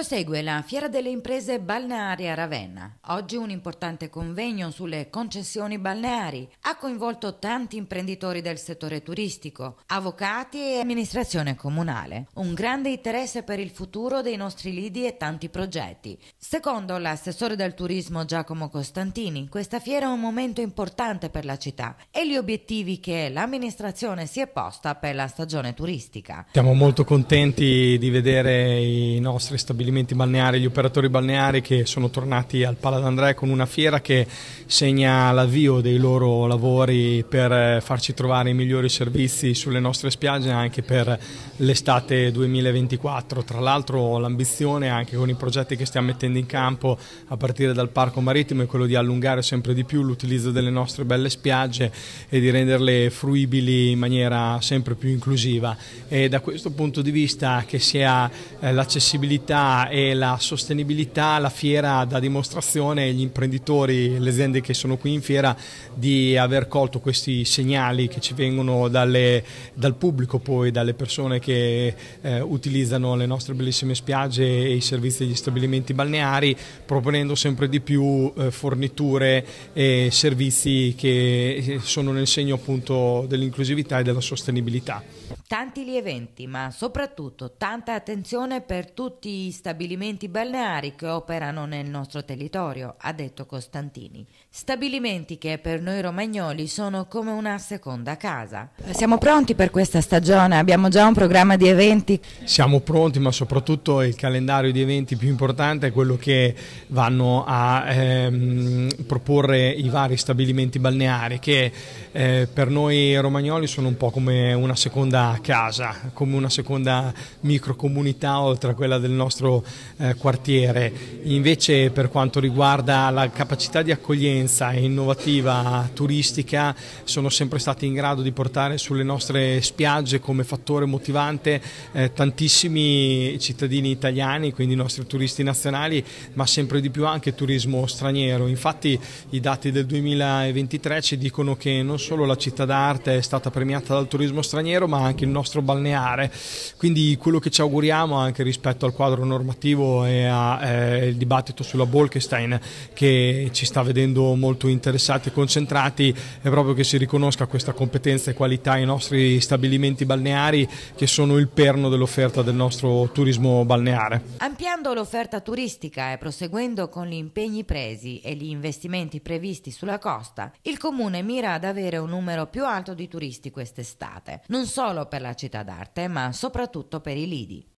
Prosegue la Fiera delle Imprese Balneari a Ravenna. Oggi un importante convegno sulle concessioni balneari ha coinvolto tanti imprenditori del settore turistico, avvocati e amministrazione comunale. Un grande interesse per il futuro dei nostri lidi e tanti progetti. Secondo l'assessore del turismo Giacomo Costantini, questa fiera è un momento importante per la città e gli obiettivi che l'amministrazione si è posta per la stagione turistica. Siamo molto contenti di vedere i nostri stabilimenti stabilimenti balneari, gli operatori balneari che sono tornati al Pala d'Andrea con una fiera che segna l'avvio dei loro lavori per eh, farci trovare i migliori servizi sulle nostre spiagge anche per l'estate 2024. Tra l'altro l'ambizione anche con i progetti che stiamo mettendo in campo a partire dal parco marittimo è quello di allungare sempre di più l'utilizzo delle nostre belle spiagge e di renderle fruibili in maniera sempre più inclusiva e da questo punto di vista che sia eh, l'accessibilità e la sostenibilità, la fiera da dimostrazione agli imprenditori, le aziende che sono qui in fiera di aver colto questi segnali che ci vengono dalle, dal pubblico poi, dalle persone che eh, utilizzano le nostre bellissime spiagge e i servizi degli stabilimenti balneari, proponendo sempre di più eh, forniture e servizi che eh, sono nel segno appunto dell'inclusività e della sostenibilità. Tanti gli eventi, ma soprattutto tanta attenzione per tutti i stabilimenti balneari che operano nel nostro territorio, ha detto Costantini. Stabilimenti che per noi romagnoli sono come una seconda casa. Siamo pronti per questa stagione? Abbiamo già un programma di eventi? Siamo pronti, ma soprattutto il calendario di eventi più importante è quello che vanno a ehm, proporre i vari stabilimenti balneari che eh, per noi romagnoli sono un po' come una seconda casa, come una seconda microcomunità oltre a quella del nostro nostro eh, quartiere. Invece per quanto riguarda la capacità di accoglienza innovativa turistica sono sempre stati in grado di portare sulle nostre spiagge come fattore motivante eh, tantissimi cittadini italiani, quindi i nostri turisti nazionali, ma sempre di più anche turismo straniero. Infatti i dati del 2023 ci dicono che non solo la città d'arte è stata premiata dal turismo straniero, ma anche il nostro balneare. Quindi quello che ci auguriamo anche rispetto al quadro normativo normativo e al eh, dibattito sulla Bolkestein che ci sta vedendo molto interessati e concentrati è proprio che si riconosca questa competenza e qualità ai nostri stabilimenti balneari che sono il perno dell'offerta del nostro turismo balneare. Ampliando l'offerta turistica e proseguendo con gli impegni presi e gli investimenti previsti sulla costa, il comune mira ad avere un numero più alto di turisti quest'estate, non solo per la città d'arte, ma soprattutto per i lidi.